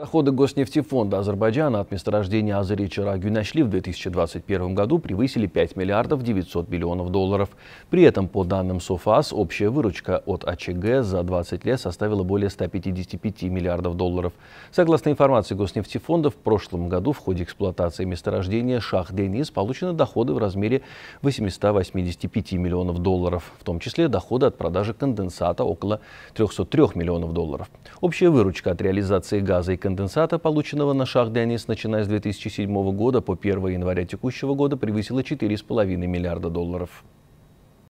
Доходы Госнефтефонда Азербайджана от месторождения Азари и Чарагью нашли в 2021 году превысили 5 миллиардов 900 миллионов долларов. При этом, по данным СОФАС, общая выручка от АЧГ за 20 лет составила более 155 миллиардов долларов. Согласно информации Госнефтефонда, в прошлом году в ходе эксплуатации месторождения Шах-Денис получены доходы в размере 885 миллионов долларов, в том числе доходы от продажи конденсата около 303 миллионов долларов. Общая выручка от реализации газа и конденсата, полученного на шахте «Анис», начиная с 2007 года по 1 января текущего года, превысила 4,5 миллиарда долларов.